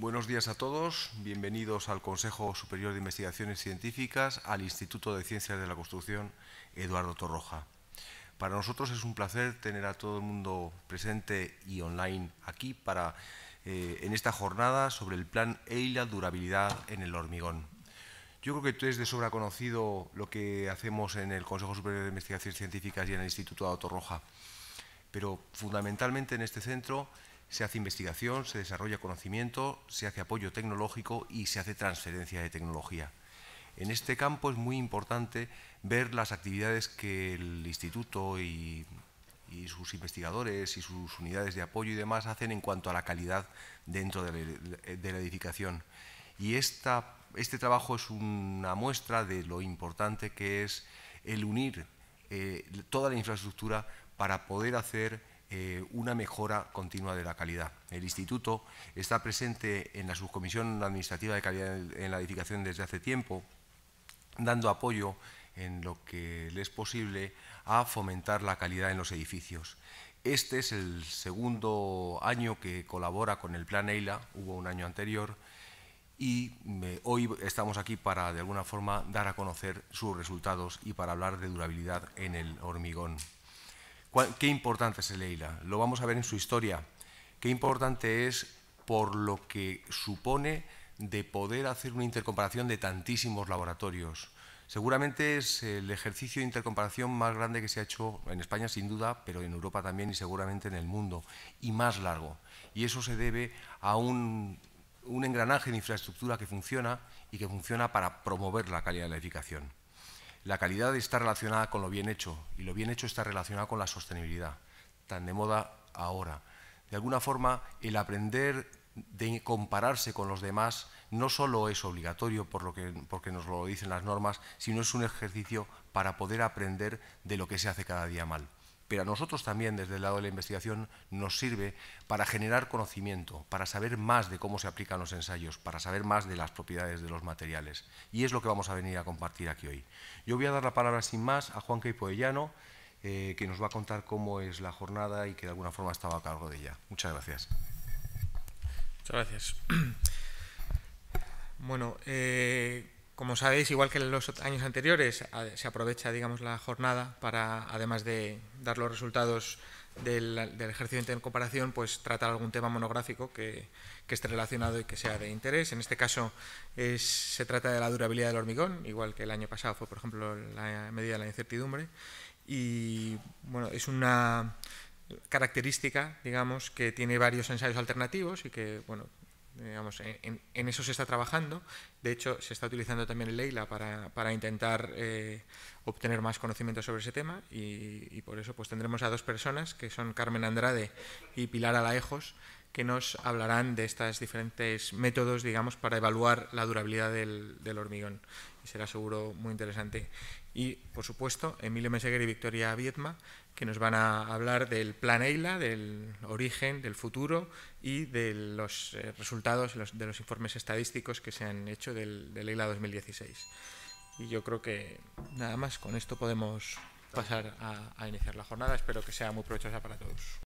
Buenos días a todos, bienvenidos al Consejo Superior de Investigaciones Científicas, al Instituto de Ciencias de la Construcción Eduardo Torroja. Para nosotros es un placer tener a todo el mundo presente y online aquí para, eh, en esta jornada sobre el plan EILA Durabilidad en el Hormigón. Yo creo que tú es de sobra conocido lo que hacemos en el Consejo Superior de Investigaciones Científicas y en el Instituto de Torroja, pero fundamentalmente en este centro se hace investigación, se desarrolla conocimiento, se hace apoyo tecnológico y se hace transferencia de tecnología. En este campo es muy importante ver las actividades que el instituto y, sus investigadores y sus unidades de apoyo y demás hacen en cuanto a la calidad dentro de la, edificación. Y este trabajo es una muestra de lo importante que es el unir eh, toda la infraestructura para poder hacer eh, una mejora continua de la calidad. El Instituto está presente en la Subcomisión Administrativa de Calidad en la Edificación desde hace tiempo, dando apoyo en lo que le es posible a fomentar la calidad en los edificios. Este es el segundo año que colabora con el Plan EILA, hubo un año anterior, y eh, hoy estamos aquí para, de alguna forma, dar a conocer sus resultados y para hablar de durabilidad en el hormigón. Qué importante es el lo vamos a ver en su historia. Qué importante es por lo que supone de poder hacer una intercomparación de tantísimos laboratorios. Seguramente es el ejercicio de intercomparación más grande que se ha hecho en España, sin duda, pero en Europa también y seguramente en el mundo, y más largo. Y eso se debe a un, un engranaje de infraestructura que funciona y que funciona para promover la calidad de la edificación. La calidad está relacionada con lo bien hecho y lo bien hecho está relacionado con la sostenibilidad, tan de moda ahora. De alguna forma, el aprender de compararse con los demás no solo es obligatorio porque nos lo dicen las normas, sino es un ejercicio para poder aprender de lo que se hace cada día mal pero a nosotros también desde el lado de la investigación nos sirve para generar conocimiento, para saber más de cómo se aplican los ensayos, para saber más de las propiedades de los materiales. Y es lo que vamos a venir a compartir aquí hoy. Yo voy a dar la palabra sin más a Juan Poellano, eh, que nos va a contar cómo es la jornada y que de alguna forma estaba a cargo de ella. Muchas gracias. Muchas gracias. Bueno, eh, como sabéis, igual que en los años anteriores, se aprovecha digamos, la jornada para, además de dar los resultados del, ejercicio en comparación, pues tratar algún tema monográfico que, esté relacionado y que sea de interés. En este caso se trata de la durabilidad del hormigón, igual que el año pasado fue, por ejemplo, la medida de la incertidumbre. Y bueno, es una característica, digamos, que tiene varios ensayos alternativos y que, bueno, Digamos, en, eso se está trabajando. De hecho, se está utilizando también el Leila para, intentar eh, obtener más conocimiento sobre ese tema y, y, por eso pues tendremos a dos personas, que son Carmen Andrade y Pilar Alaejos, que nos hablarán de estos diferentes métodos, digamos, para evaluar la durabilidad del, hormigón. será seguro muy interesante. Y, por supuesto, Emilio Meseguer y Victoria Vietma, que nos van a hablar del plan EILA, del origen, del futuro y de los eh, resultados de los informes estadísticos que se han hecho del, EILA 2016. Y yo creo que nada más, con esto podemos pasar a iniciar la jornada. Espero que sea muy provechosa para todos.